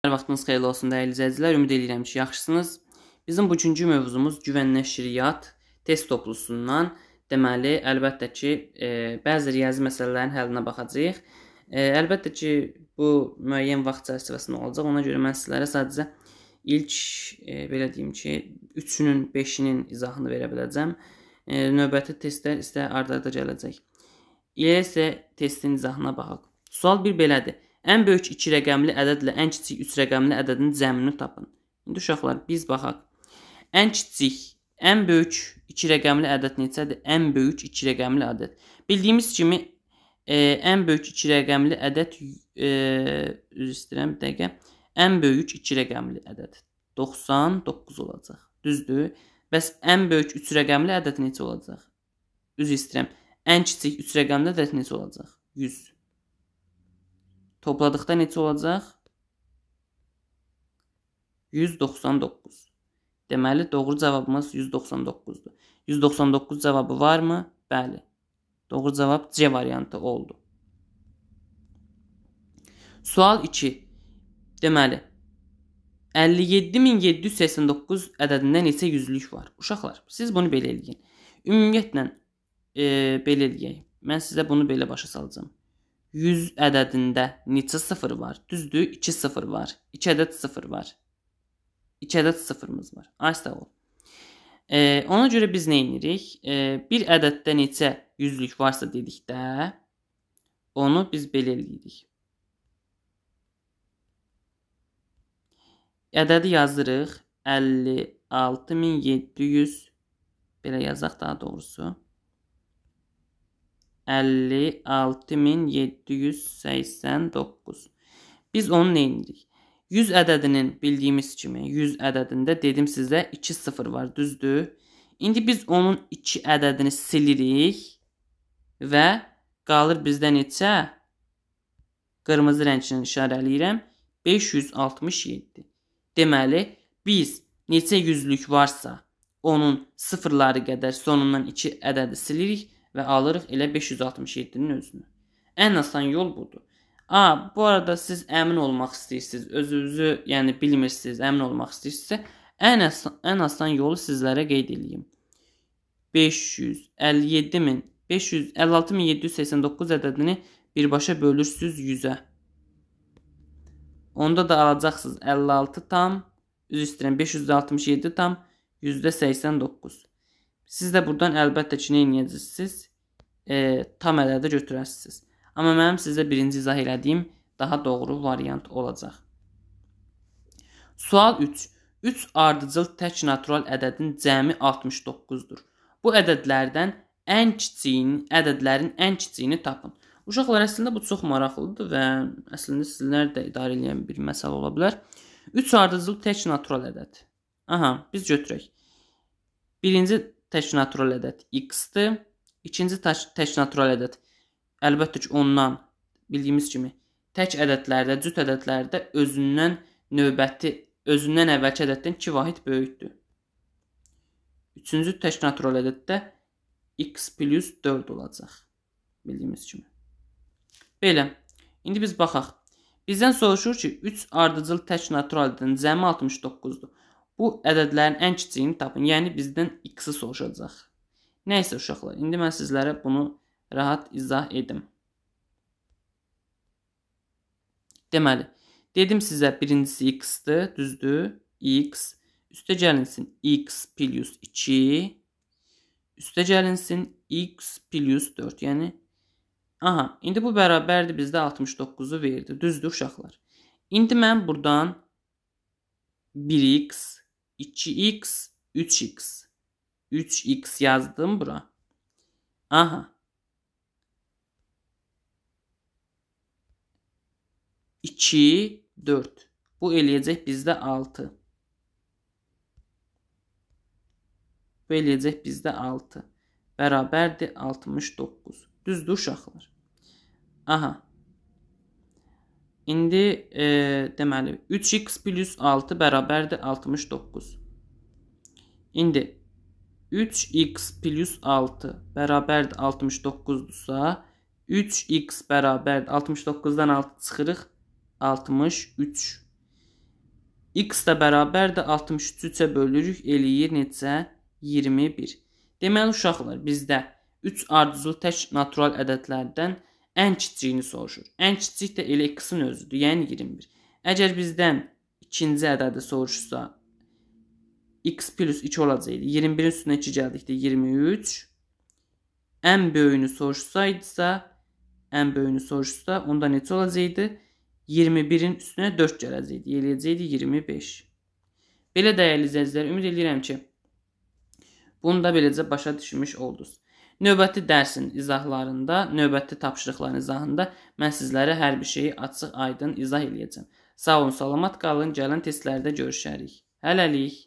Hər vaxtınız xeyirli olsun dəyərli izləyicilər. Ümid edirəm ki, yaxşısınız. Bizim bugünkü mövzumuz güvən nəşriyyat test toplusundan. Deməli, əlbəttə ki, e, bəzi riyazi məsələlərin həllinə baxacağıq. E, əlbəttə ki, bu müəyyən vaxt çərçivəsində olacaq. Ona görə mən sizlərə sadəcə ilk e, belə deyim ki, 3-ünün, 5-inin izahını verə biləcəm. E, növbəti testlər isə ardarda gələcək. İlə isə testin izahına baxaq. Sual 1 belədir. Ən böyük 2 rəqəmli ədədlə ən kiçik 3 rəqəmli ədədin cəmini tapın. İndi uşaqlar biz baxaq. Ən kiçik, ən böyük 2 rəqəmli ədəd neçədir? Ən böyük 2 rəqəmli ədəd. Bildiyimiz kimi e, ən böyük 2 rəqəmli ədəd e, üzr istəyirəm bir dəqiqə. Ən böyük 2 rəqəmli ədəd 99 olacaq. Düzdür? Bəs ən böyük 3 rəqəmli ədəd necə olacaq? Üzr istəyirəm. Ən kiçik 3 rəqəmli ədəd necə olacaq? 100. Topladıqda neçə olacaq? 199. Deməli, doğru cavabımız 199-dur. 199 cavabı varmı? Bəli. Doğru cavab C variantı oldu. Sual 2. Deməli, 57789 ədədində neçə yüzlük var? Uşaqlar, siz bunu belə eləyin. Ümumiyyətlə, e, belə eləyək. Mən sizə bunu belə başa salacağam. 100 ədədində neçə sıfır var? Düzdür, 2 sıfır var. 2 ədəd sıfır var. 2 ədəd sıfırımız var. Ayısta ol. E, ona görə biz nə edirik? E, bir ədəddə neçə yüzlük varsa dedikdə onu biz belə eləyirik. Ədədi yazırıq 56700 belə yazaq daha doğrusu. 56789. Biz onu neyindik? 100 ədədinin bildiyimiz kimi 100 ədədində dedim sizə 2 sıfır var, düzdür? İndi biz onun 2 ədədini silirik və qalır bizdə neçə? Qırmızı rənglə işarələyirəm. 567. Deməli, biz neçə yüzlük varsa, onun sıfırları qədər sonundan 2 ədədi silirik və alırıq elə 567-nin özünü. Ən asan yol budur. A, bu arada siz əmin olmaq istəyirsiniz, özünüzü, yəni bilmirsiniz, əmin olmaq istəyirsinizsə, ən asan, ən asan yolu sizlərə qeyd edeyim. 557000 556789 ədədini birbaşa bölürsüz 100-ə. Onda da alacaqsınız 56 tam, üzr istəyirəm 567 tam %89. Siz də buradan əlbəttə ki, nə edəcəksiniz? E, tam ədədə götürəsiniz. Amma mənim sizə birinci izah elədiyim daha doğru variant olacaq. Sual 3. 3 ardıcıl tək natural ədədin cəmi 69-dur. Bu ədədlərdən ən kiçiyini, ədədlərin ən kiçiyini tapın. Uşaqlar əslində bu çox maraqlıdır və əslində sizlər də idarə edən bir məsələ ola bilər. 3 ardıcıl tək natural ədəd. Aha, biz götürək. Birinci tək natural ədəd x-dir. İkinci tək natural ədəd əlbəttə ki, ondan bildiyimiz kimi tək ədədlərdə, cüt ədədlərdə özündən növbəti, özündən əvvəlki ədəddən 2 vahid böyükdür. Üçüncü tək natural ədəddə x plus 4 olacaq. Bildiyimiz kimi. Belə, indi biz baxaq. Bizdən soruşur ki, 3 ardıcıl tək natural ədədin cəmi 69-dur. Bu ədədlərin ən kiçiyini tapın. Yəni bizdən x-i soruşacaq. Nə isə uşaqlar, indi mən sizlərə bunu rahat izah edim. Deməli, dedim sizə birincisi x-dir, düzdür? x üstə gəlinsin x plus 2 üstə gəlinsin x plus 4. Yəni aha, indi bu bərabərdir bizdə 69-u verdi. Düzdür uşaqlar. İndi mən burdan 1x 2x 3x. 3x yazdım bura. Aha. 2 4. Bu eləyəcək bizdə 6. Bu eləyəcək bizdə 6. Bərabərdir 69. Düzdür uşaqlar. Aha. İndi e, deməli 3x plus 6 bərabərdir 69. İndi 3x plus 6 bərabərdir 69-dursa, 3x bərabərdir 69-dan 6 çıxırıq 63. x də bərabərdir 63-ə bölürük, eləyir neçə? 21. Deməli uşaqlar, bizdə 3 ardıcıl tək natural ədədlərdən 1 Ən kiçiyini soruşur. Ən kiçik də elə x-in özüdür, yəni 21. Əgər bizdən ikinci ədədi soruşsa x plus 2 olacaqdı. 21-in üstünə 2 gəldikdə 23. Ən böyüyünü soruşsaydısa, ən böyüyünü soruşsa, onda neçə olacaqdı? 21-in üstünə 4 gələcəkdi. Eləyəcəkdi 25. Belə dəyərli izləyicilər, ümid edirəm ki, bunu da beləcə başa düşmüş oldunuz. Növbəti dərsin izahlarında, növbəti tapşırıqların izahında mən sizlərə hər bir şeyi açıq-aydın izah eləyəcəm. Sağ olun, salamat qalın, gələn testlərdə görüşərik. Hələlik.